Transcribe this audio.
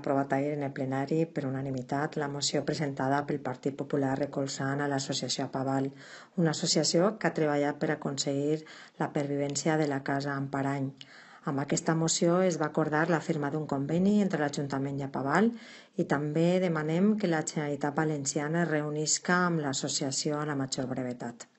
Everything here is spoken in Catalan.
aprovat ahir en el plenari per unanimitat la moció presentada pel Partit Popular recolzant a l'associació Paval, una associació que ha treballat per aconseguir la pervivència de la casa en parany. Amb aquesta moció es va acordar la firma d'un conveni entre l'Ajuntament i Apaval i també demanem que la Generalitat Valenciana es reunisca amb l'associació a la major brevetat.